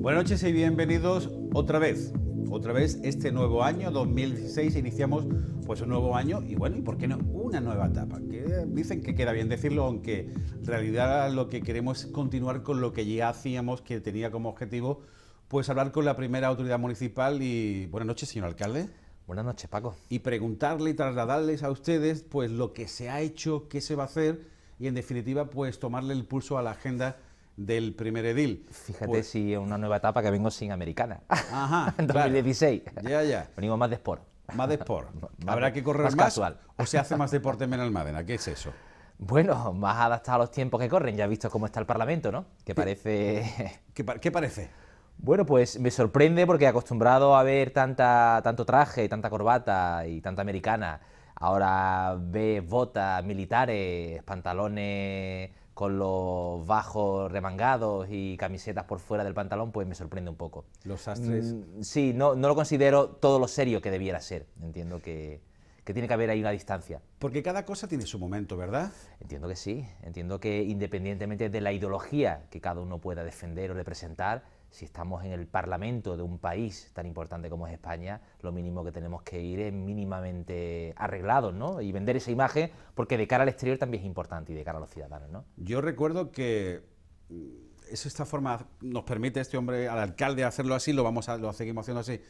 Buenas noches y bienvenidos otra vez otra vez este nuevo año, 2016, iniciamos pues un nuevo año y bueno, ¿y por qué no una nueva etapa? Que dicen que queda bien decirlo, aunque en realidad lo que queremos es continuar con lo que ya hacíamos, que tenía como objetivo pues hablar con la primera autoridad municipal y buenas noches, señor alcalde. Buenas noches, Paco. Y preguntarle y trasladarles a ustedes pues lo que se ha hecho, qué se va a hacer y en definitiva pues tomarle el pulso a la agenda del primer edil. Fíjate pues si es una nueva etapa que vengo sin americana. Ajá. en 2016. Ya, ya. Venimos más de sport. Más de sport. Habrá que correr más. casual. ¿O se hace más deporte en Benalmádena? ¿Qué es eso? Bueno, más adaptado a los tiempos que corren. Ya has visto cómo está el Parlamento, ¿no? Que parece... ¿Qué, parece? Bueno, pues me sorprende porque acostumbrado a ver tanta, tanto traje, tanta corbata y tanta americana, ahora ves botas militares, pantalones con los bajos remangados y camisetas por fuera del pantalón, pues me sorprende un poco. ¿Los sastres? Mm, sí, no, lo considero todo lo serio que debiera ser. Entiendo que tiene que haber ahí una distancia. Porque cada cosa tiene su momento, ¿verdad? Entiendo que sí. Entiendo que independientemente de la ideología que cada uno pueda defender o representar, si estamos en el Parlamento de un país tan importante como es España, lo mínimo que tenemos que ir es mínimamente arreglado ¿no? Y vender esa imagen, porque de cara al exterior también es importante y de cara a los ciudadanos, ¿no? Yo recuerdo que mm, es esta forma, nos permite este hombre, al alcalde, hacerlo así, lo vamos a, lo seguimos haciendo así,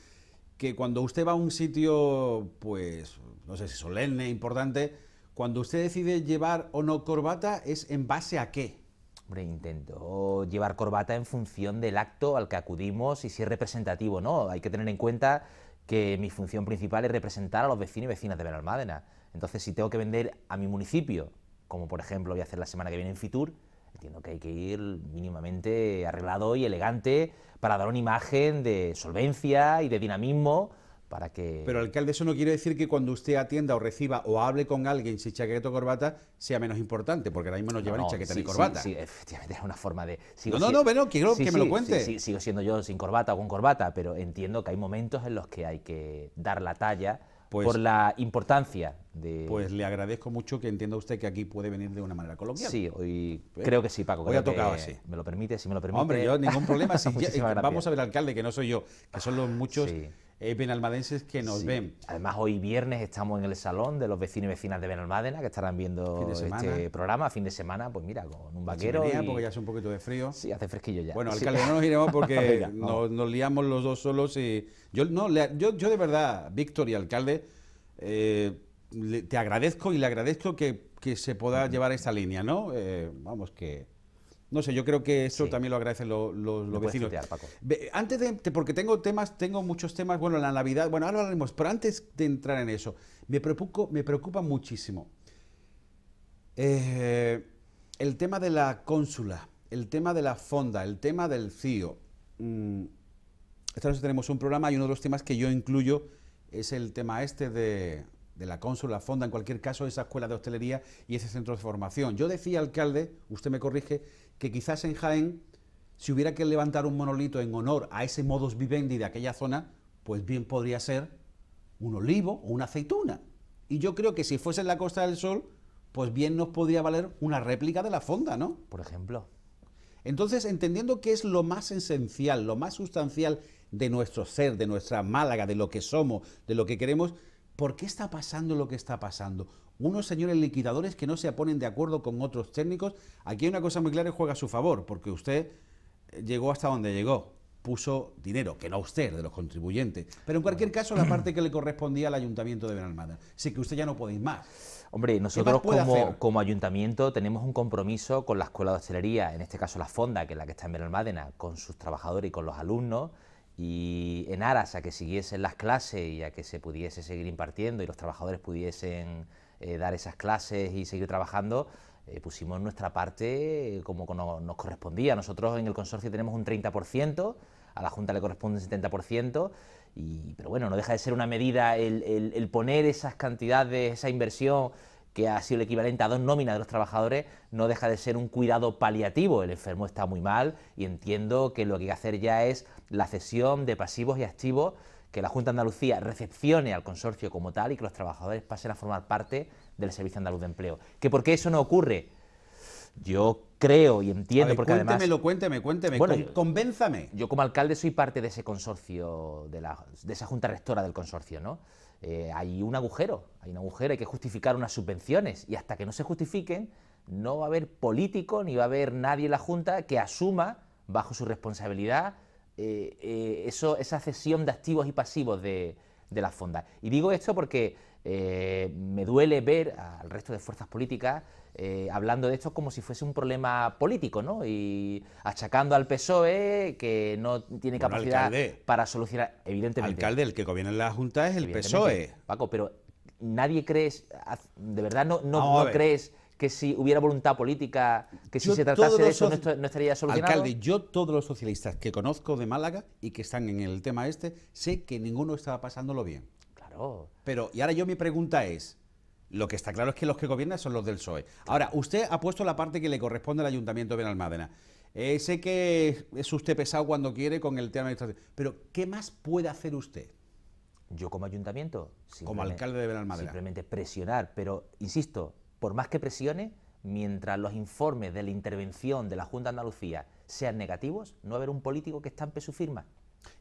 que cuando usted va a un sitio, pues, no sé si solemne, importante, cuando usted decide llevar o no corbata, es en base a qué. Hombre, llevar corbata en función del acto al que acudimos y si es representativo, ¿no? Hay que tener en cuenta que mi función principal es representar a los vecinos y vecinas de Benalmádena. Entonces, si tengo que vender a mi municipio, como por ejemplo voy a hacer la semana que viene en Fitur, entiendo que hay que ir mínimamente arreglado y elegante para dar una imagen de solvencia y de dinamismo que... Pero alcalde, eso no quiere decir que cuando usted atienda o reciba o hable con alguien sin chaqueta o corbata sea menos importante, porque ahora mismo nos llevan no, chaqueta ni corbata. Sí, efectivamente es una forma de... no, no, pero quiero que me lo cuente. Sí, sigo siendo yo sin corbata o con corbata, pero entiendo que hay momentos en los que hay que dar la talla pues por la importancia de... Pues le agradezco mucho que entienda usted que aquí puede venir de una manera colombiana. Sí, ¿Eh? creo que sí, Paco. Hoy ha tocado así. ¿Me lo permite? Si me lo permite... Hombre, yo ningún problema. si eh, vamos a ver, alcalde, que no soy yo, que son los muchos eh, benalmadenses que nos ven. Además, hoy viernes estamos en el salón de los vecinos y vecinas de Benalmádena, que estarán viendo este programa, fin de semana, pues mira, con un vaquero. porque ya hace un poquito de frío. Sí, hace fresquillo ya. Bueno, alcalde, no nos iremos porque nos, liamos los dos solos y... Yo, yo, de verdad, Víctor y alcalde, eh, te agradezco y le agradezco que, se pueda llevar esa línea, ¿no? Eh, vamos, que no sé, yo creo que eso también lo agradecen los, vecinos. Paco. Antes de, porque tengo temas, tengo muchos temas, bueno, la Navidad, bueno, ahora haremos, pero antes de entrar en eso, me preocupa, me preocupa muchísimo eh, el tema de la cónsula, el tema de la fonda, el tema del CIO. E mm, esta noche tenemos un programa y uno de los temas que yo incluyo es el tema este de, de la cónsula fonda, en cualquier caso, esa escuela de hostelería y ese centro de formación. Yo decía, alcalde, usted me corrige, que quizás en Jaén, si hubiera que levantar un monolito en honor a ese modus vivendi de aquella zona, pues bien podría ser un olivo o una aceituna. Y yo creo que si fuese en la Costa del Sol, pues bien nos podría valer una réplica de la fonda, ¿no? Por ejemplo. Entonces, entendiendo que es lo más esencial, lo más sustancial de nuestro ser, de nuestra Málaga, de lo que somos, de lo que queremos, ¿Por qué está pasando lo que está pasando? Unos señores liquidadores que no se ponen de acuerdo con otros técnicos. Aquí hay una cosa muy clara y juega a su favor, porque usted eh, llegó hasta donde llegó, puso dinero, que no usted, de los contribuyentes. Pero en cualquier caso, la parte que le correspondía al ayuntamiento de Benalmádena. Así que usted ya no podéis más. Hombre, nosotros como, como, ayuntamiento tenemos un compromiso con la escuela de hostelería, en este caso la Fonda, que es la que está en Benalmádena, con sus trabajadores y con los alumnos y en aras a que siguiesen las clases y a que se pudiese seguir impartiendo y los trabajadores pudiesen eh, dar esas clases y seguir trabajando, eh, pusimos nuestra parte eh, como nos correspondía. Nosotros en el consorcio tenemos un 30%, a la Junta le corresponde un 70%, y, pero bueno, no deja de ser una medida el, el poner esas cantidades, esa inversión que ha sido el equivalente a dos nóminas de los trabajadores, no deja de ser un cuidado paliativo. El enfermo está muy mal y entiendo que lo que hay que hacer ya es la cesión de pasivos y activos, que la Junta de Andalucía recepcione al consorcio como tal y que los trabajadores pasen a formar parte del Servicio Andaluz de Empleo. ¿Que por qué eso no ocurre? Yo creo y entiendo, porque cuéntemelo, además... Cuéntemelo, cuénteme, bueno, convénzame. Yo como alcalde soy parte de ese consorcio, de, la, de esa junta rectora del consorcio, ¿no? Eh, hay un agujero, hay un agujero, hay que justificar unas subvenciones y hasta que no se justifiquen no va a haber político ni va a haber nadie en la Junta que asuma bajo su responsabilidad eh, eh, esa cesión de activos y pasivos de, de las fondas. Y digo esto porque eh, me duele ver al resto de fuerzas políticas eh, hablando de esto como si fuese un problema político, ¿no? Y achacando al PSOE que no tiene capacidad para solucionar, evidentemente. Alcalde, el que gobierna en la Junta es el PSOE. E. Paco, pero nadie crees, de verdad no, no, crees que si hubiera voluntad política, que si se tratase de eso no, estaría solucionado. Alcalde, yo todos los socialistas que conozco de Málaga y que están en el tema este, sé que ninguno estaba pasándolo bien. Pero, y ahora yo mi pregunta es, lo que está claro es que los que gobiernan son los del PSOE. Ahora, usted ha puesto la parte que le corresponde al Ayuntamiento de Benalmádena. Eh, sé que es usted pesado cuando quiere con el tema de administración, pero ¿qué más puede hacer usted? Yo como ayuntamiento, como alcalde de Benalmádena. Simplemente presionar, pero insisto, por más que presione, mientras los informes de la intervención de la Junta de Andalucía sean negativos, no va a haber un político que estampe su firma.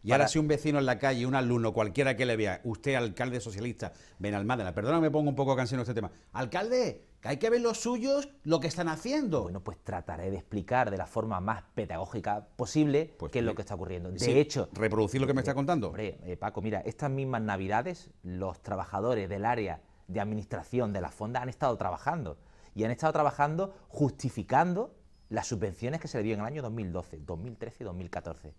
Y ahora, si un vecino en la calle, un alumno, cualquiera que le vea, usted, alcalde socialista, ven Benalmádena, perdona, me pongo un poco cansino este tema. Alcalde, que hay que ver los suyos, lo que están haciendo. Bueno, pues trataré de explicar de la forma más pedagógica posible pues qué es lo que está ocurriendo. De hecho. Reproducir lo que me está contando. Hombre, eh, Paco, mira, estas mismas navidades, los trabajadores del área de administración de la fonda han estado trabajando. Y han estado trabajando justificando las subvenciones que se le dio en el año 2012, 2013 y 2014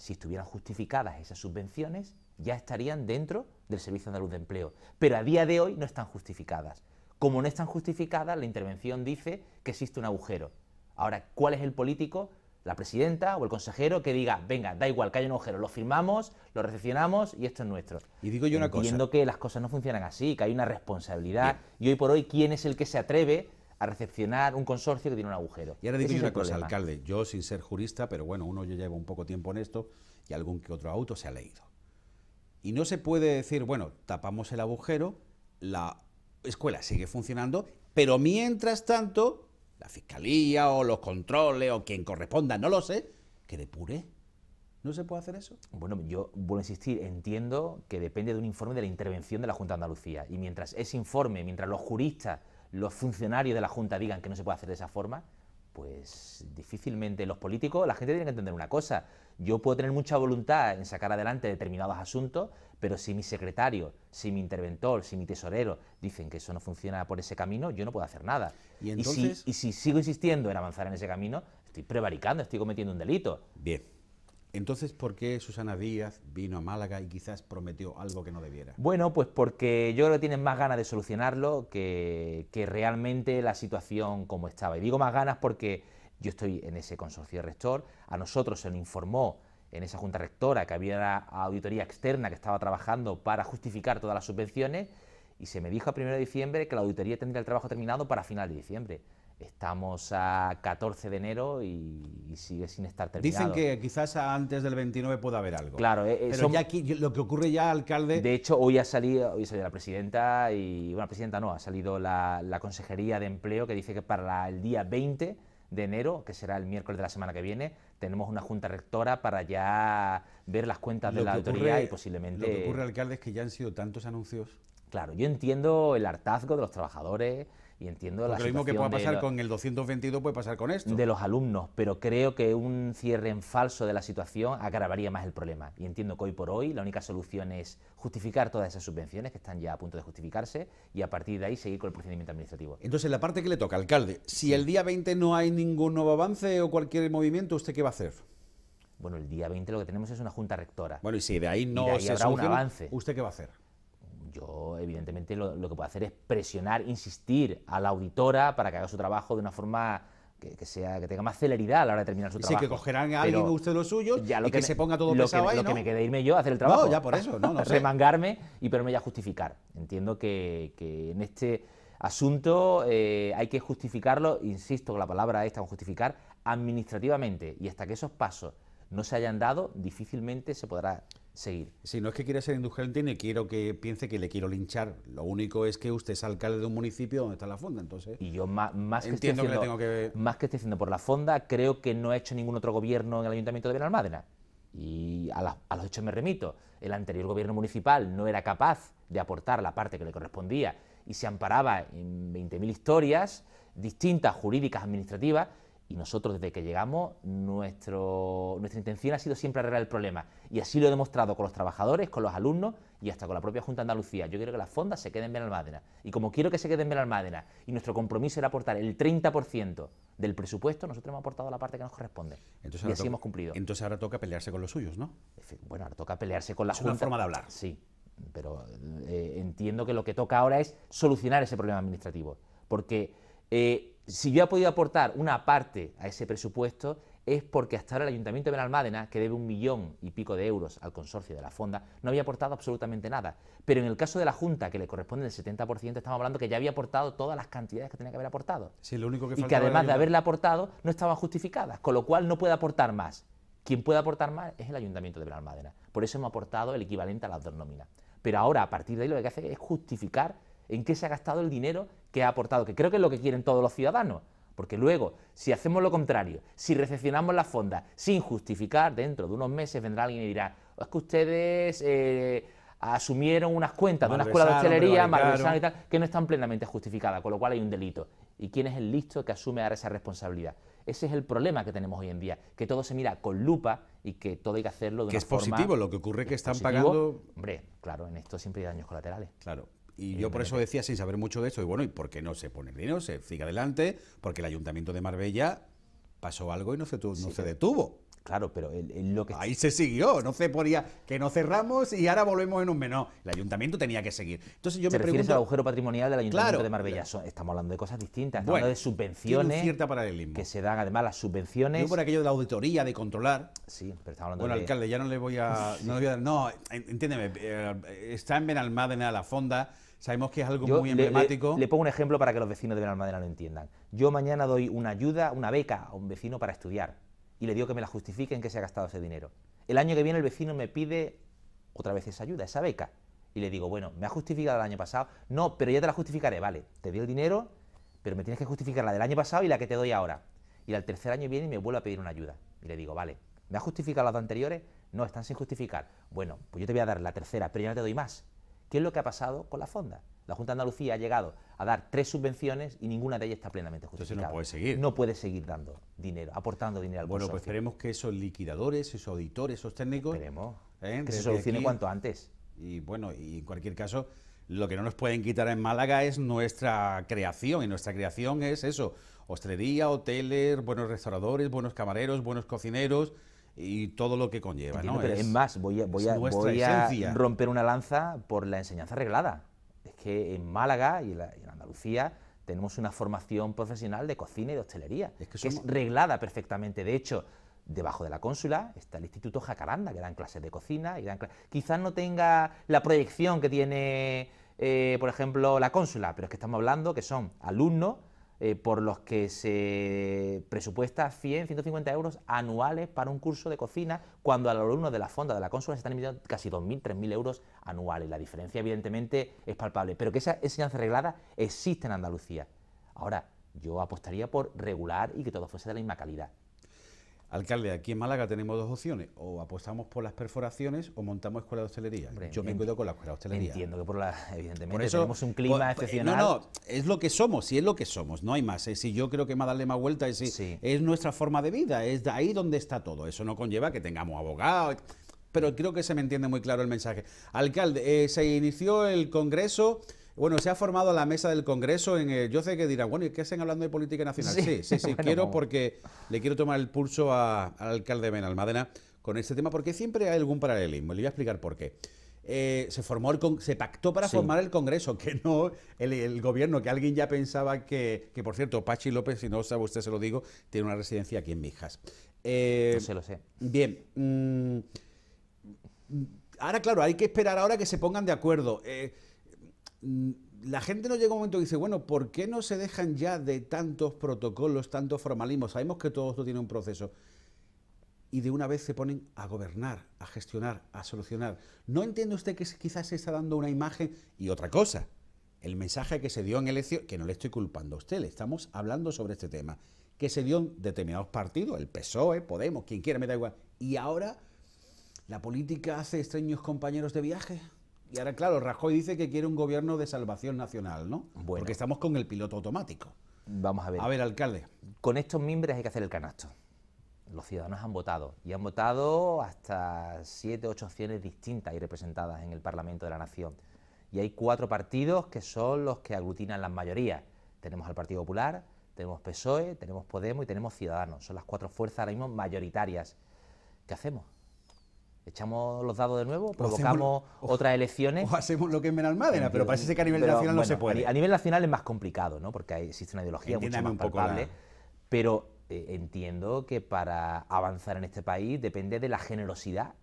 si estuvieran justificadas esas subvenciones, ya estarían dentro del Servicio Andaluz de Empleo. Pero a día de hoy no están justificadas. Como no están justificadas, la intervención dice que existe un agujero. Ahora, ¿cuál es el político? La presidenta o el consejero que diga, venga, da igual que haya un agujero, lo firmamos, lo recepcionamos y esto es nuestro. Y digo yo una cosa. que las cosas no funcionan así, que hay una responsabilidad. Y hoy por hoy, ¿quién es el que se atreve a recepcionar un consorcio que tiene un agujero. Y ahora digo una cosa, alcalde, yo sin ser jurista, pero bueno, uno yo llevo un poco tiempo en esto y algún que otro auto se ha leído. Y no se puede decir, bueno, tapamos el agujero, la escuela sigue funcionando, pero mientras tanto, la fiscalía o los controles o quien corresponda, no lo sé, que depure. ¿No se puede hacer eso? Bueno, yo vuelvo a insistir, entiendo que depende de un informe de la intervención de la Junta de Andalucía. Y mientras ese informe, mientras los juristas los funcionarios de la Junta digan que no se puede hacer de esa forma, pues difícilmente los políticos, la gente tiene que entender una cosa. Yo puedo tener mucha voluntad en sacar adelante determinados asuntos, pero si mi secretario, si mi interventor, si mi tesorero dicen que eso no funciona por ese camino, yo no puedo hacer nada. Y, si, si sigo insistiendo en avanzar en ese camino, estoy prevaricando, estoy cometiendo un delito. Bien. Entonces, ¿por qué Susana Díaz vino a Málaga y quizás prometió algo que no debiera? Bueno, pues porque yo creo que tienen más ganas de solucionarlo que, realmente la situación como estaba. Y digo más ganas porque yo estoy en ese consorcio rector, a nosotros se nos informó en esa junta rectora que había una auditoría externa que estaba trabajando para justificar todas las subvenciones y se me dijo a 1 de diciembre que la auditoría tendría el trabajo terminado para final de diciembre. Estamos a 14 de enero y, sigue sin estar terminado. Dicen que quizás antes del 29 pueda haber algo. Claro, eh, eh, pero ya aquí, lo que ocurre ya, alcalde. De hecho, hoy ha salido, hoy ha la presidenta y bueno, presidenta no, ha salido la, consejería de empleo que dice que para el día 20 de enero, que será el miércoles de la semana que viene, tenemos una junta rectora para ya ver las cuentas de la autoridad y posiblemente. Lo que ocurre, alcalde, es que ya han sido tantos anuncios. Claro, yo entiendo el hartazgo de los trabajadores y entiendo la lo mismo que pueda pasar con el 222 puede pasar con esto. De los alumnos, pero creo que un cierre en falso de la situación agravaría más el problema. Y entiendo que hoy por hoy la única solución es justificar todas esas subvenciones que están ya a punto de justificarse y a partir de ahí seguir con el procedimiento administrativo. Entonces, la parte que le toca, alcalde, si el día 20 no hay ningún nuevo avance o cualquier movimiento, ¿usted qué va a hacer? Bueno, el día 20 lo que tenemos es una junta rectora. Bueno, y si de ahí no se habrá un avance. ¿Usted qué va a hacer? yo evidentemente lo, que puedo hacer es presionar, insistir a la auditora para que haga su trabajo de una forma que, sea que tenga más celeridad a la hora de terminar su trabajo. Sí, que cogerán a alguien que lo suyo ya lo y que, se ponga todo lo pesado ahí, Lo que me quede irme yo a hacer el trabajo. ya por eso, no, Remangarme y ponerme ya a justificar. Entiendo que, que en este asunto eh, hay que justificarlo, insisto con la palabra esta, justificar, administrativamente. Y hasta que esos pasos no se hayan dado, difícilmente se podrá seguir. Si no es que quiera ser indulgente ni quiero que piense que le quiero linchar. Lo único es que usted es alcalde de un municipio donde está la fonda, entonces. Y yo más, que, estoy haciendo, por la fonda, creo que no ha hecho ningún otro gobierno en el ayuntamiento de Benalmádena. Y a, a los hechos me remito. El anterior gobierno municipal no era capaz de aportar la parte que le correspondía y se amparaba en 20.000 historias distintas, jurídicas, administrativas, y nosotros, desde que llegamos, nuestro, nuestra intención ha sido siempre arreglar el problema. Y así lo he demostrado con los trabajadores, con los alumnos y hasta con la propia Junta de Andalucía. Yo quiero que las fondas se queden en Benalmádena. Y como quiero que se queden en Benalmádena y nuestro compromiso era aportar el 30% del presupuesto, nosotros hemos aportado la parte que nos corresponde. y así hemos cumplido. Entonces ahora toca pelearse con los suyos, ¿no? Bueno, ahora toca pelearse con la Junta. Es una forma de hablar. Sí, pero eh, entiendo que lo que toca ahora es solucionar ese problema administrativo. Porque... Eh, si yo he podido aportar una parte a ese presupuesto es porque hasta ahora el Ayuntamiento de Benalmádena, que debe un millón y pico de euros al consorcio de la Fonda, no había aportado absolutamente nada. Pero en el caso de la Junta, que le corresponde el 70%, estamos hablando que ya había aportado todas las cantidades que tenía que haber aportado. Sí, lo único que y que además de haberla aportado, no estaban justificadas, con lo cual no puede aportar más. Quien puede aportar más es el Ayuntamiento de Benalmádena. Por eso hemos aportado el equivalente a las dos nóminas. Pero ahora, a partir de ahí, lo que hace es justificar en qué se ha gastado el dinero que ha aportado, que creo que es lo que quieren todos los ciudadanos. Porque luego, si hacemos lo contrario, si recepcionamos las fondas sin justificar, dentro de unos meses vendrá alguien y dirá, es que ustedes eh, asumieron unas cuentas de una escuela de hostelería, y tal, que no están plenamente justificadas, con lo cual hay un delito. ¿Y quién es el listo que asume ahora esa responsabilidad? Ese es el problema que tenemos hoy en día, que todo se mira con lupa y que todo hay que hacerlo de una forma... Que es positivo, lo que ocurre que, están pagando... Hombre, claro, en esto siempre hay daños colaterales. Claro, y yo por eso decía, sin saber mucho de esto, y bueno, ¿y por qué no se pone el dinero? Se sigue adelante, porque el Ayuntamiento de Marbella pasó algo y no se, no se detuvo. Claro, pero es lo que... Ahí se siguió, no se podía... que no cerramos y ahora volvemos en un menor. El ayuntamiento tenía que seguir. Entonces yo ¿Te me refieres pregunto... el agujero patrimonial del ayuntamiento de Marbella. Estamos hablando de cosas distintas, estamos hablando de subvenciones cierta paralelismo. que se dan además las subvenciones. Yo por aquello de la auditoría, de controlar. Sí, pero estamos hablando bueno, alcalde, ya no le voy a, no, a entiéndeme, eh, está en Benalmádena la fonda. Sabemos que es algo muy emblemático. Le, le, pongo un ejemplo para que los vecinos de Benalmádena lo entiendan. Yo mañana doy una ayuda, una beca a un vecino para estudiar y le digo que me la justifique en se ha gastado ese dinero. El año que viene el vecino me pide otra vez esa ayuda, esa beca. Y le digo, bueno, ¿me ha justificado el año pasado? No, pero ya te la justificaré, vale, te di el dinero, pero me tienes que justificar la del año pasado y la que te doy ahora. Y al tercer año viene y me vuelve a pedir una ayuda. Y le digo, vale, ¿me ha justificado las dos anteriores? No, están sin justificar. Bueno, pues yo te voy a dar la tercera, pero ya no te doy más. ¿Qué es lo que ha pasado con la fonda? La Junta de Andalucía ha llegado a dar tres subvenciones y ninguna de ellas está plenamente justificada. Entonces no puede seguir. No puede seguir dando dinero, aportando dinero al Bueno, pues esperemos que esos liquidadores, esos auditores, esos técnicos... Esperemos ¿eh? que se solucione cuanto antes. Y bueno, y en cualquier caso, lo que no nos pueden quitar en Málaga es nuestra creación, y nuestra creación es eso, hostelería, hoteles, buenos restauradores, buenos camareros, buenos cocineros y todo lo que conlleva. ¿no? es, más, voy, a, romper una lanza por la enseñanza reglada. Es que en Málaga y, en Andalucía tenemos una formación profesional de cocina y de hostelería, que, es reglada perfectamente. De hecho, debajo de la cónsula está el Instituto Jacaranda, que dan clases de cocina. Quizás no tenga la proyección que tiene, eh, por ejemplo, la cónsula, pero es que estamos hablando que son alumnos eh, por los que se presupuesta 100, 150 euros anuales para un curso de cocina, cuando a los alumnos de la fonda, de la consola, se están emitiendo casi 2.000, 3.000 euros anuales. La diferencia, evidentemente, es palpable, pero que esa enseñanza reglada existe en Andalucía. Ahora, yo apostaría por regular y que todo fuese de la misma calidad. Alcalde, aquí en Málaga tenemos dos opciones, o apostamos por las perforaciones o montamos escuela de hostelería. yo me quedo con la escuela de hostelería. Entiendo que por la, evidentemente tenemos un clima pues, eh, excepcional. No, no, es lo que somos, y es lo que somos, no hay más. si yo creo que más darle más vuelta, es, sí. es nuestra forma de vida, es de ahí donde está todo. Eso no conlleva que tengamos abogados, pero creo que se me entiende muy claro el mensaje. Alcalde, eh, se inició el Congreso bueno, se ha formado la mesa del Congreso. En, eh, yo sé que dirán, bueno, ¿y qué hacen hablando de política nacional? Sí, sí, sí, quiero porque le quiero tomar el pulso al alcalde Benalmádena con este tema, porque siempre hay algún paralelismo. Le voy a explicar por qué. Eh, se formó el se pactó para formar el Congreso, que no el, gobierno, que alguien ya pensaba que, que, por cierto, Pachi López, si no sabe usted se lo digo, tiene una residencia aquí en Mijas. Eh, se lo sé. Bien. Mm, ahora, claro, hay que esperar ahora que se pongan de acuerdo. Eh, la gente no llega un momento que dice, bueno, ¿por qué no se dejan ya de tantos protocolos, tantos formalismos? Sabemos que todo esto tiene un proceso. Y de una vez se ponen a gobernar, a gestionar, a solucionar. ¿No entiende usted que quizás se está dando una imagen y otra cosa? El mensaje que se dio en elección, que no le estoy culpando a usted, le estamos hablando sobre este tema, que se dio en determinados partidos, el PSOE, Podemos, quien quiera, me da igual. Y ahora la política hace extraños compañeros de viaje. Y ahora, claro, Rajoy dice que quiere un gobierno de salvación nacional, ¿no? Porque estamos con el piloto automático. Vamos a ver. A ver, alcalde. Con estos mimbres hay que hacer el canasto. Los ciudadanos han votado y han votado hasta siete, ocho opciones distintas y representadas en el Parlamento de la Nación. Y hay cuatro partidos que son los que aglutinan las mayorías. Tenemos al Partido Popular, tenemos PSOE, tenemos Podemos y tenemos Ciudadanos. Son las cuatro fuerzas ahora mismo mayoritarias. ¿Qué hacemos? echamos los dados de nuevo, provocamos otras elecciones. O hacemos lo que es Benalmádena, pero parece que a nivel nacional no se puede. A nivel nacional es más complicado, ¿no? porque existe una ideología mucho más palpable, pero eh, entiendo que para avanzar en este país depende de la generosidad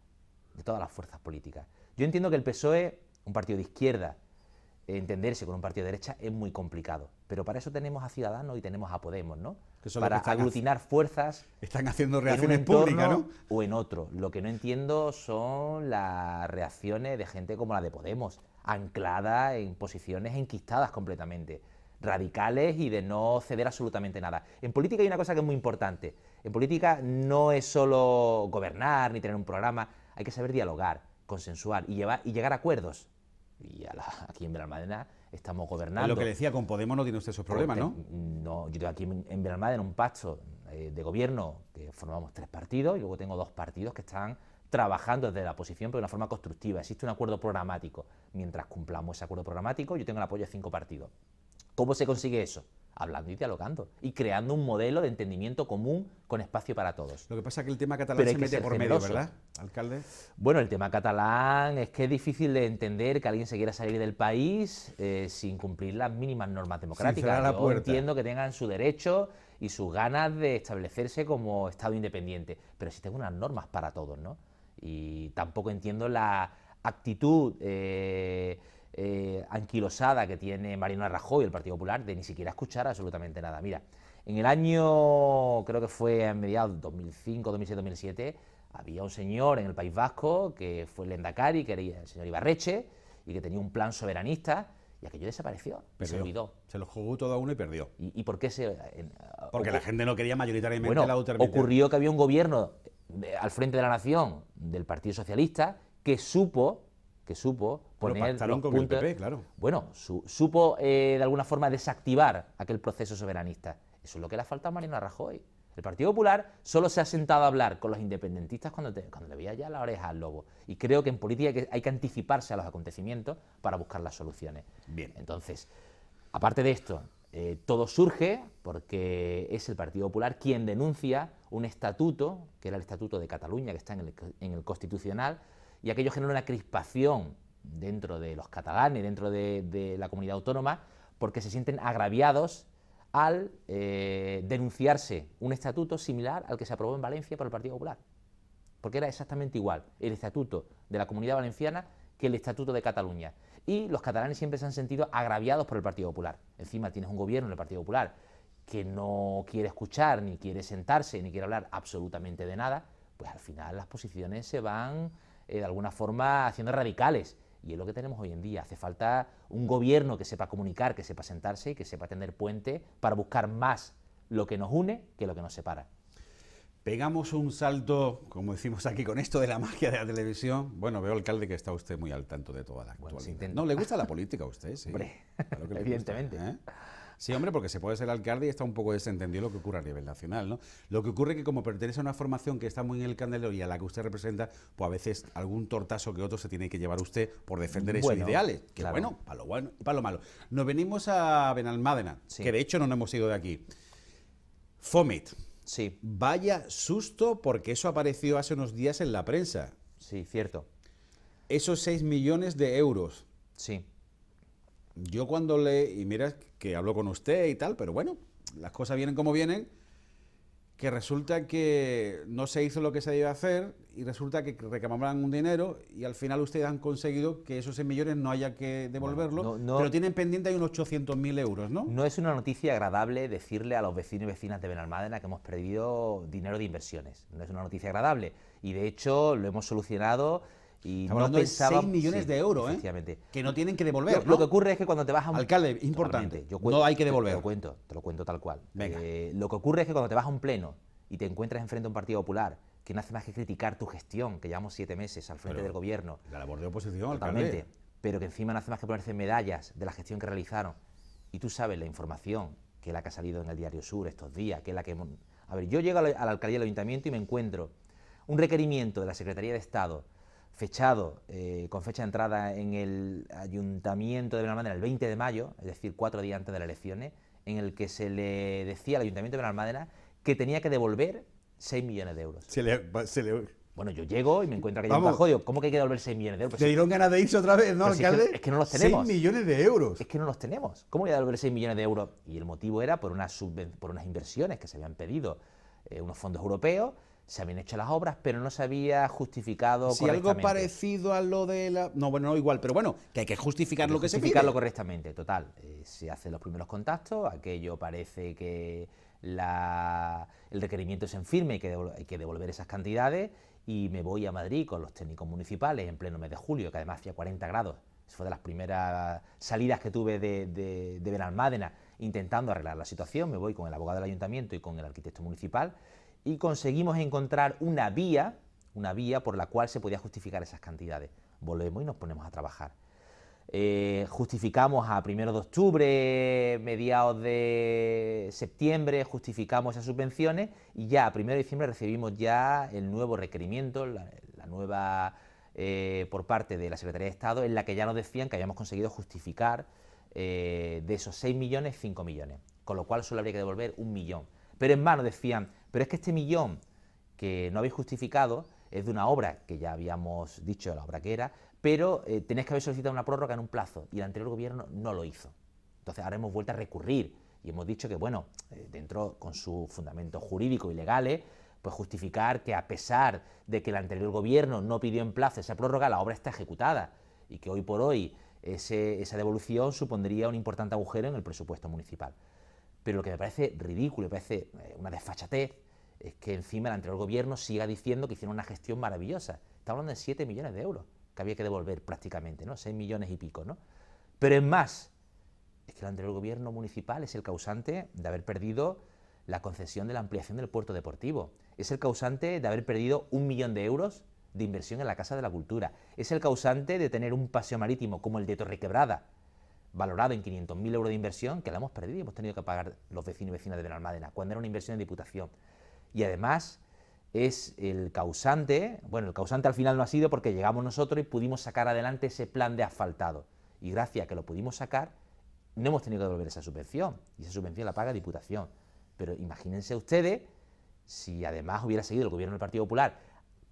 de todas las fuerzas políticas. Yo entiendo que el PSOE, un partido de izquierda, entenderse con un partido de derecha es muy complicado. Pero para eso tenemos a Ciudadanos y tenemos a Podemos, ¿no? para aglutinar fuerzas. Están haciendo reacciones en un públicas, O en otro. Lo que no entiendo son las reacciones de gente como la de Podemos, anclada en posiciones enquistadas completamente, radicales y de no ceder absolutamente nada. En política hay una cosa que es muy importante. En política no es solo gobernar ni tener un programa, hay que saber dialogar, consensuar y, llevar, y llegar a acuerdos y aquí en Belalmadena estamos gobernando. lo que decía, con Podemos no tiene usted esos problemas, ¿no? No, yo tengo aquí en en un pacto eh, de gobierno que formamos tres partidos y luego tengo dos partidos que están trabajando desde la oposición pero de una forma constructiva. Existe un acuerdo programático. Mientras cumplamos ese acuerdo programático, yo tengo el apoyo de cinco partidos. ¿Cómo se consigue eso? hablando y dialogando y creando un modelo de entendimiento común con espacio para todos. Lo que pasa es que el tema catalán se mete por medio, ¿verdad, alcalde? Bueno, el tema catalán es que es difícil de entender que alguien se quiera salir del país eh, sin cumplir las mínimas normas democráticas. entiendo que tengan su derecho y sus ganas de establecerse como Estado independiente. Pero existen unas normas para todos, ¿no? Y tampoco entiendo la actitud... Eh, eh, anquilosada que tiene Mariano Rajoy, el Partido Popular, de ni siquiera escuchar absolutamente nada. Mira, en el año, creo que fue en mediados 2005, 2006, 2007, había un señor en el País Vasco que fue el Endacari, que era el señor Ibarreche, y que tenía un plan soberanista, y aquello desapareció, se olvidó. Se lo jugó todo a uno y perdió. ¿Y, por qué se...? Eh, Porque la gente no quería mayoritariamente bueno, la ocurrió que había un gobierno eh, al frente de la nación del Partido Socialista que supo que supo poner los claro. Bueno, supo eh, de alguna forma desactivar aquel proceso soberanista. Eso es lo que le ha faltado a Mariano Rajoy. El Partido Popular solo se ha sentado a hablar con los independentistas cuando, cuando le veía ya la oreja al lobo. Y creo que en política hay que, anticiparse a los acontecimientos para buscar las soluciones. Bien. Entonces, aparte de esto, eh, todo surge porque es el Partido Popular quien denuncia un estatuto, que era el Estatuto de Cataluña, que está en el Constitucional, y aquello genera una crispación dentro de los catalanes, dentro de, la comunidad autónoma, porque se sienten agraviados al eh, denunciarse un estatuto similar al que se aprobó en Valencia por el Partido Popular, porque era exactamente igual el estatuto de la comunidad valenciana que el estatuto de Cataluña. Y los catalanes siempre se han sentido agraviados por el Partido Popular. Encima tienes un gobierno en el Partido Popular que no quiere escuchar, ni quiere sentarse, ni quiere hablar absolutamente de nada, pues al final las posiciones se van eh, de alguna forma haciendo radicales. Y es lo que tenemos hoy en día. Hace falta un gobierno que sepa comunicar, que sepa sentarse y que sepa tender puente para buscar más lo que nos une que lo que nos separa. Pegamos un salto, como decimos aquí, con esto de la magia de la televisión. Bueno, veo, alcalde, que está usted muy al tanto de toda la actualidad. no, le gusta la política a usted, sí. evidentemente. ¿eh? Sí, hombre, porque se puede ser alcalde y está un poco desentendido lo que ocurre a nivel nacional, ¿no? Lo que ocurre es que como pertenece a una formación que está muy en el candelero y a la que usted representa, pues a veces algún tortazo que otro se tiene que llevar usted por defender esos ideales. Que bueno, para lo bueno y para lo malo. Nos venimos a Benalmádena, que de hecho no nos hemos ido de aquí. Fomit. Sí. Vaya susto porque eso apareció hace unos días en la prensa. Sí, cierto. Esos 6 millones de euros. Sí. Yo cuando le... Y mira que habló con usted y tal, pero bueno, las cosas vienen como vienen, que resulta que no se hizo lo que se debía hacer y resulta que reclamaban un dinero y al final ustedes han conseguido que esos 6 millones no haya que devolverlo, no, pero tienen pendiente hay unos 800.000 euros, ¿no? No es una noticia agradable decirle a los vecinos y vecinas de Benalmádena que hemos perdido dinero de inversiones, no es una noticia agradable y de hecho lo hemos solucionado y no hablando pensaba, de 6 millones de euros, ¿eh? Que no tienen que devolver. Lo, que ocurre es que cuando te vas a un. Alcalde, importante. no hay que devolver. Te, lo cuento, te lo cuento tal cual. Eh, lo que ocurre es que cuando te vas a un pleno y te encuentras enfrente a un Partido Popular que no hace más que criticar tu gestión, que llevamos siete meses al frente del gobierno. La labor de oposición, totalmente, Pero que encima no hace más que ponerse medallas de la gestión que realizaron. Y tú sabes la información, que es la que ha salido en el Diario Sur estos días, que es la que. A ver, yo llego a la alcaldía del ayuntamiento y me encuentro un requerimiento de la Secretaría de Estado fechado eh, con fecha de entrada en el Ayuntamiento de Benalmádena el 20 de mayo, es decir, cuatro días antes de las elecciones, en el que se le decía al Ayuntamiento de Benalmádena que tenía que devolver 6 millones de euros. Bueno, yo llego y me encuentro que hay un cajón, ¿cómo que hay que devolver 6 millones de euros? Pues ¿Le dieron ganas de irse otra vez, no, pues alcalde? Es que, no los tenemos. 6 millones de euros. Es que no los tenemos. ¿Cómo voy a devolver 6 millones de euros? Y el motivo era por, por unas inversiones que se habían pedido eh, unos fondos europeos, se habían hecho las obras, pero no se había justificado si algo parecido a lo de la... No, bueno, no igual, pero bueno, que hay que justificar lo que se Justificarlo correctamente, total. Eh, se hacen los primeros contactos, aquello parece que el requerimiento es en firme, y que, hay que devolver esas cantidades, y me voy a Madrid con los técnicos municipales en pleno mes de julio, que además hacía 40 grados. fue de las primeras salidas que tuve de, de, de Benalmádena intentando arreglar la situación, me voy con el abogado del ayuntamiento y con el arquitecto municipal y conseguimos encontrar una vía, una vía por la cual se podía justificar esas cantidades. Volvemos y nos ponemos a trabajar. Eh, justificamos a primero de octubre, mediados de septiembre, justificamos esas subvenciones y ya a primero de diciembre recibimos ya el nuevo requerimiento, la, nueva eh, por parte de la Secretaría de Estado, en la que ya nos decían que habíamos conseguido justificar eh, de esos 6 millones, 5 millones, con lo cual solo habría que devolver un millón. Pero en vano decían, pero es que este millón que no habéis justificado es de una obra que ya habíamos dicho, la obra que era, pero eh, tenéis que haber solicitado una prórroga en un plazo y el anterior gobierno no lo hizo. Entonces ahora hemos vuelto a recurrir y hemos dicho que, bueno, eh, dentro con sus fundamentos jurídicos y legales, pues justificar que a pesar de que el anterior gobierno no pidió en plazo esa prórroga, la obra está ejecutada y que hoy por hoy esa devolución supondría un importante agujero en el presupuesto municipal. Pero lo que me parece ridículo, me parece eh, una desfachatez, es que encima el anterior gobierno siga diciendo que hicieron una gestión maravillosa. Estamos hablando de 7 millones de euros que había que devolver prácticamente, ¿no? 6 millones y pico, ¿no? Pero es más, es que el anterior gobierno municipal es el causante de haber perdido la concesión de la ampliación del puerto deportivo. Es el causante de haber perdido un millón de euros de inversión en la Casa de la Cultura. Es el causante de tener un paseo marítimo como el de Torrequebrada, valorado en 500.000 euros de inversión, que la hemos perdido y hemos tenido que pagar los vecinos y vecinas de Benalmádena, cuando era una inversión de diputación. Y además es el causante, bueno, el causante al final no ha sido porque llegamos nosotros y pudimos sacar adelante ese plan de asfaltado. Y gracias a que lo pudimos sacar, no hemos tenido que devolver esa subvención, y esa subvención la paga Diputación. Pero imagínense ustedes si además hubiera seguido el gobierno del Partido Popular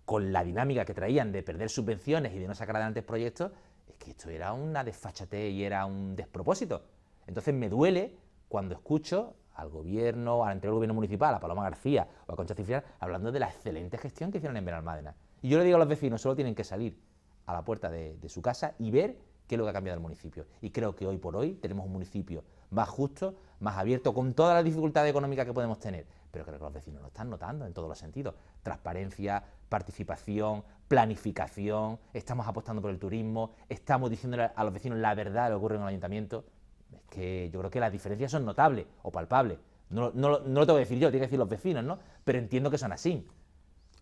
con la dinámica que traían de perder subvenciones y de no sacar adelante proyectos, es que esto era una desfachatez y era un despropósito. Entonces me duele cuando escucho al gobierno, al anterior gobierno municipal, a Paloma García o a Concha Cifriar, hablando de la excelente gestión que hicieron en Benalmádena. Y yo le digo a los vecinos, solo tienen que salir a la puerta de, su casa y ver qué es lo que ha cambiado el municipio. Y creo que hoy por hoy tenemos un municipio más justo, más abierto, con toda la dificultad económica que podemos tener, pero creo que los vecinos lo están notando en todos los sentidos. Transparencia, participación, planificación, estamos apostando por el turismo, estamos diciendo a los vecinos la verdad lo que ocurre en el ayuntamiento. Es que yo creo que las diferencias son notables o palpables. No, no, no lo tengo que decir yo, tiene que decir los vecinos, ¿no? Pero entiendo que son así.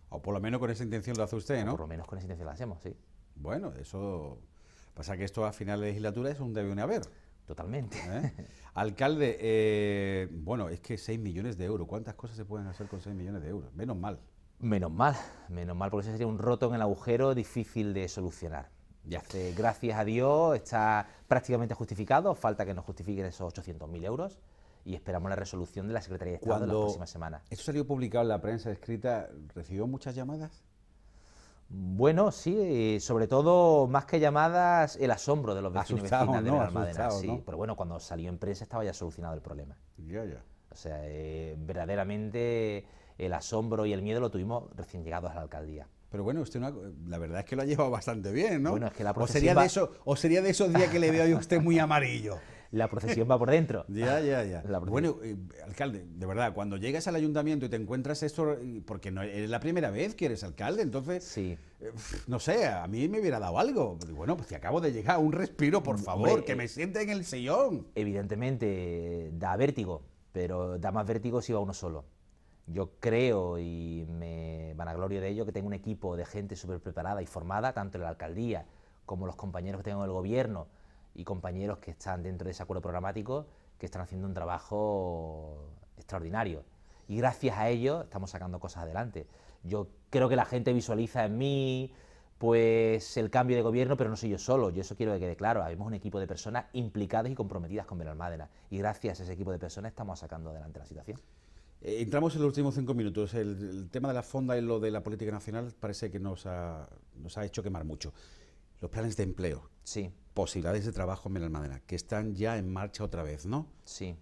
O por lo menos con esa intención lo hace usted, ¿no? por lo menos con esa intención lo hacemos, sí. Bueno, eso... Pasa que esto a final de legislatura es un debe un haber. Totalmente. ¿Eh? Alcalde, eh, bueno, es que 6 millones de euros, ¿cuántas cosas se pueden hacer con 6 millones de euros? Menos mal. Menos mal, menos mal, porque ese sería un roto en el agujero difícil de solucionar. Ya. gracias a Dios está prácticamente justificado, falta que nos justifiquen esos 800.000 euros y esperamos la resolución de la Secretaría de Estado en las próximas semanas. Eso salió publicado en la prensa escrita, ¿recibió muchas llamadas? Bueno, sí, eh, sobre todo, más que llamadas, el asombro de los vecinos de ¿no? sí. Pero bueno, cuando salió en prensa estaba ya solucionado el problema. Ya, ya. O sea, eh, verdaderamente el asombro y el miedo lo tuvimos recién llegados a la alcaldía. Pero bueno, usted la verdad es que lo ha llevado bastante bien, ¿no? Bueno, es que la o, sería de eso, o sería de esos días que le veo a usted muy amarillo la procesión va por dentro. Ya, ya, ya. Bueno, eh, alcalde, de verdad, cuando llegas al ayuntamiento y te encuentras esto, eh, porque no, es la primera vez que eres alcalde, entonces, sí. Eh, no sé, a mí me hubiera dado algo. Bueno, pues si acabo de llegar, un respiro, por favor, que me siente en el sillón. Evidentemente, da vértigo, pero da más vértigo si va uno solo. Yo creo y me vanaglorio de ello que tengo un equipo de gente súper preparada y formada, tanto en la alcaldía como los compañeros que tengo en el gobierno, y compañeros que están dentro de ese acuerdo programático que están haciendo un trabajo extraordinario. Y gracias a ellos estamos sacando cosas adelante. Yo creo que la gente visualiza en mí pues el cambio de gobierno, pero no soy yo solo, yo eso quiero que quede claro. Habemos un equipo de personas implicadas y comprometidas con Benalmádena. Y gracias a ese equipo de personas estamos sacando adelante la situación. Eh, entramos en los últimos cinco minutos. El, tema de la fonda y lo de la política nacional parece que nos ha, nos ha hecho quemar mucho. Los planes de empleo. Sí. Posibilidades de trabajo en Almadena, que están ya en marcha otra vez, ¿no? Sí.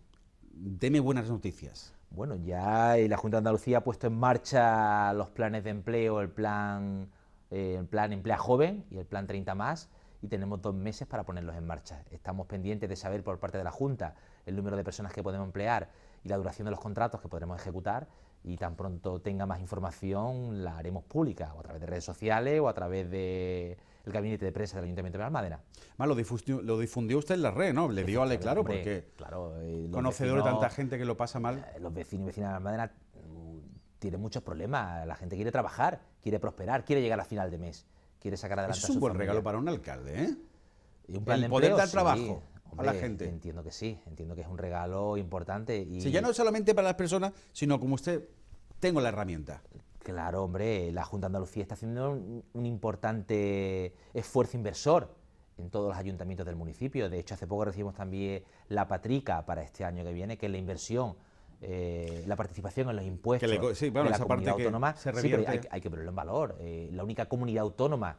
Deme buenas noticias. Bueno, ya eh, la Junta de Andalucía ha puesto en marcha los planes de empleo, el plan, eh, el plan Emplea Joven y el plan 30 más, y tenemos dos meses para ponerlos en marcha. Estamos pendientes de saber por parte de la Junta el número de personas que podemos emplear y la duración de los contratos que podremos ejecutar, y tan pronto tenga más información la haremos pública, o a través de redes sociales o a través de el gabinete de prensa del Ayuntamiento de Almadena. Más lo difundió, lo difundió usted en la red, ¿no? Le dio a Ale, claro, porque claro, eh, conocedor de tanta gente que lo pasa mal. Eh, los vecinos y vecinas de Almadena mm, tienen muchos problemas, la gente quiere trabajar, quiere prosperar, quiere llegar a final de mes, quiere sacar adelante Es un buen regalo para un alcalde, ¿eh? Y un plan el de poder dar trabajo. a la gente. Entiendo que sí, entiendo que es un regalo importante. Y... Si ya no solamente para las personas, sino como usted, tengo la herramienta. Claro, hombre, la Junta de Andalucía está haciendo un, importante esfuerzo inversor en todos los ayuntamientos del municipio. De hecho, hace poco recibimos también la patrica para este año que viene, que es la inversión eh, la participación en los impuestos de la comunidad autónoma, sí, hay, que ponerlo en valor. Eh, la única comunidad autónoma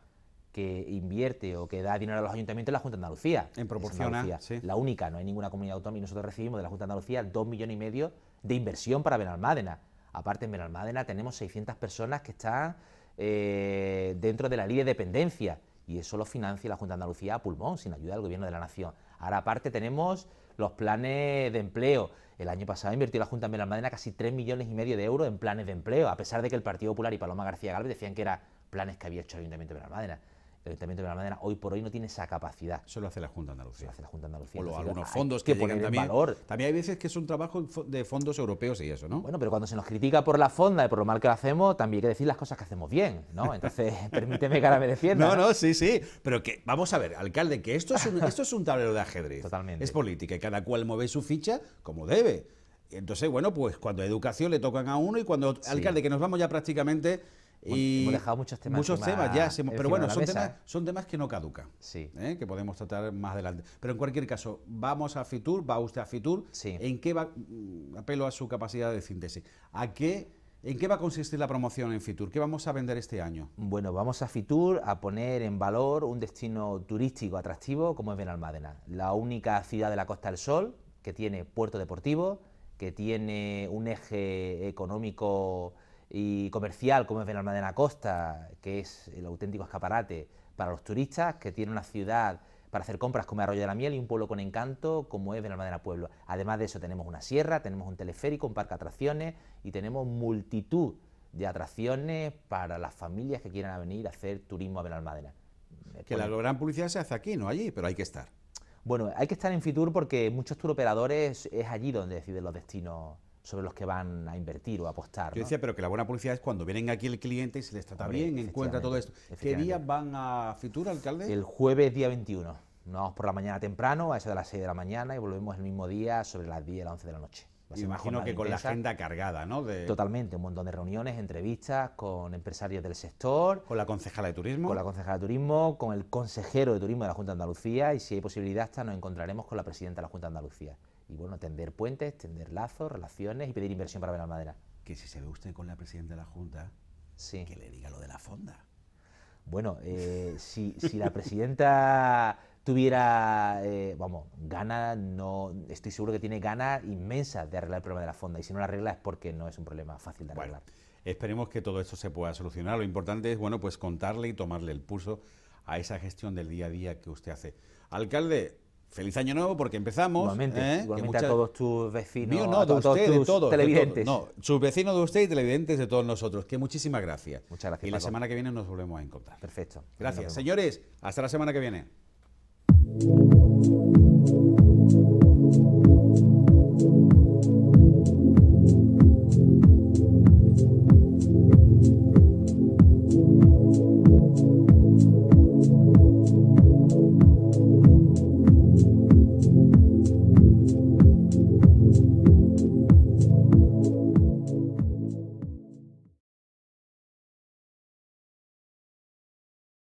que invierte o que da dinero a los ayuntamientos es la Junta de Andalucía. En proporción La única, no hay ninguna comunidad autónoma y nosotros recibimos de la Junta de Andalucía dos millones y medio de inversión para Benalmádena. Aparte, en Benalmádena tenemos 600 personas que están eh, dentro de la ley de dependencia y eso lo financia la Junta de Andalucía a pulmón, sin ayuda del Gobierno de la Nación. Ahora, aparte, tenemos los planes de empleo. El año pasado invirtió la Junta en Benalmádena casi 3 millones y medio de euros en planes de empleo, a pesar de que el Partido Popular y Paloma García Galvez decían que eran planes que había hecho el Ayuntamiento de Benalmádena el de la manera hoy por hoy no tiene esa capacidad. Eso lo hace la Junta de Andalucía. hace la Junta de Andalucía. O algunos fondos que, ponen también. Valor. También hay veces que es un trabajo de fondos europeos y eso, ¿no? Bueno, pero cuando se nos critica por la fonda y por lo mal que lo hacemos, también hay que decir las cosas que hacemos bien, ¿no? Entonces, permíteme que ahora me defienda. No, no, sí, sí. Pero que, vamos a ver, alcalde, que esto es un, esto es un tablero de ajedrez. Totalmente. Es política y cada cual mueve su ficha como debe. Entonces, bueno, pues cuando educación le tocan a uno y cuando alcalde, que nos vamos ya prácticamente y hemos dejado muchos temas. Muchos temas, ya. pero bueno, son temas, que no caducan. Sí. ¿eh? Que podemos tratar más adelante. Pero en cualquier caso, vamos a Fitur, va usted a Fitur. ¿En qué va? Mm, apelo a su capacidad de síntesis. ¿A qué? ¿En qué va a consistir la promoción en Fitur? ¿Qué vamos a vender este año? Bueno, vamos a Fitur a poner en valor un destino turístico atractivo como es Benalmádena, la única ciudad de la Costa del Sol que tiene puerto deportivo, que tiene un eje económico y comercial como es Benalmádena Costa, que es el auténtico escaparate para los turistas, que tiene una ciudad para hacer compras como Arroyo de la Miel y un pueblo con encanto como es Benalmádena Pueblo. Además de eso tenemos una sierra, tenemos un teleférico, un parque de atracciones y tenemos multitud de atracciones para las familias que quieran venir a hacer turismo a Benalmádena. Que la gran publicidad se hace aquí, no allí, pero hay que estar. Bueno, hay que estar en Fitur porque muchos operadores es allí donde deciden los destinos sobre los que van a invertir o a apostar. Yo decía, pero que la buena publicidad es cuando vienen aquí el cliente y se les trata bien, encuentra todo esto. ¿Qué día van a Fitura, alcalde? El jueves día 21. Nos vamos por la mañana temprano, a eso de las 6 de la mañana, y volvemos el mismo día sobre las 10, las 11 de la noche. Me imagino que con la agenda cargada, ¿no? Totalmente, un montón de reuniones, entrevistas con empresarios del sector. Con la concejala de turismo. Con la concejala de turismo, con el consejero de turismo de la Junta de Andalucía y si hay posibilidad hasta nos encontraremos con la presidenta de la Junta de Andalucía. Y bueno, tender puentes, tender lazos, relaciones y pedir inversión para la ver madera. Que si se ve usted con la presidenta de la Junta, que le diga lo de la fonda. Bueno, eh, si, la presidenta tuviera, eh, vamos, ganas, no, estoy seguro que tiene ganas inmensas de arreglar el problema de la fonda. Y si no la arregla es porque no es un problema fácil de arreglar. esperemos que todo esto se pueda solucionar. Lo importante es, bueno, pues contarle y tomarle el pulso a esa gestión del día a día que usted hace. Alcalde, feliz año nuevo porque empezamos. Igualmente, ¿eh? igualmente a todos tus vecinos, no, todos todos, televidentes. no, sus vecinos de usted y televidentes de todos nosotros. Que muchísimas gracias. Muchas gracias. Y la semana que viene nos volvemos a encontrar. Perfecto. Gracias. Señores, hasta la semana que viene.